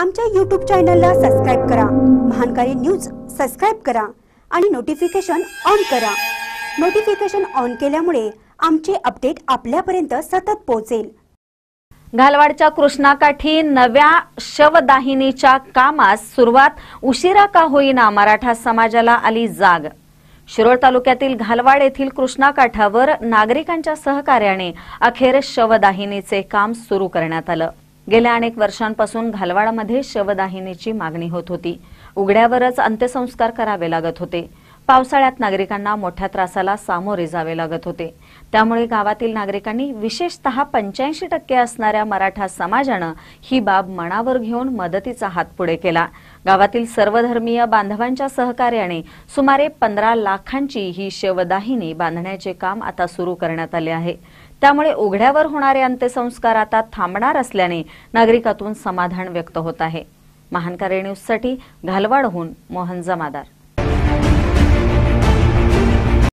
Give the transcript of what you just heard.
आमच्या यूट्यूब चॅनलला सबस्क्राईब करा महानकारी न्यूज सबस्क्राईब करा आणि नोटिफिकेशन ऑन करा नोटिफिकेशन ऑन केल्यामुळे आमचे अपडेट आपल्यापर्यंत सतत पोहोचेल घालवाडच्या कृष्णाकाठी नव्या शवदाहिनीच्या कामास सुरुवात उशिरा का होईना मराठा समाजाला आली जाग शिरोळ तालुक्यातील घालवाड येथील कृष्णाकाठावर नागरिकांच्या सहकार्याने अखेर शवदाहिनीचे काम सुरू करण्यात आलं गेल्या अनेक वर्षांपासून घालवाडामध्ये शवदाहिनीची मागणी होत होती उघड्यावरच अंत्यसंस्कार करावे लागत होते पावसाळ्यात नागरिकांना मोठ्या त्रासाला सामोरे जावे लागत होते त्यामुळे गावातील नागरिकांनी विशेषतः पंच्याऐंशी टक्के असणाऱ्या मराठा समाजानं ही बाब मनावर घेऊन मदतीचा हात पुढे केला गावातील सर्वधर्मीय बांधवांच्या सहकार्याने सुमारे पंधरा लाखांची ही शवदाहिनी बांधण्याचे काम आता सुरू करण्यात आले आहे त्यामुळे उघड्यावर होणारे अंत्यसंस्कार आता थांबणार असल्याने नागरिकातून समाधान व्यक्त होत आहे महानकारी न्यूजसाठी घालवाडहून मोहन जमादार